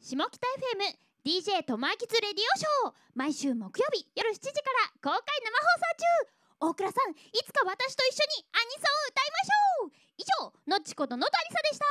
下北 FM DJ とマーキツレディオショー毎週木曜日夜7時から公開生放送中大倉さんいつか私と一緒にアニソンを歌いましょう以上のっちことのたりさでした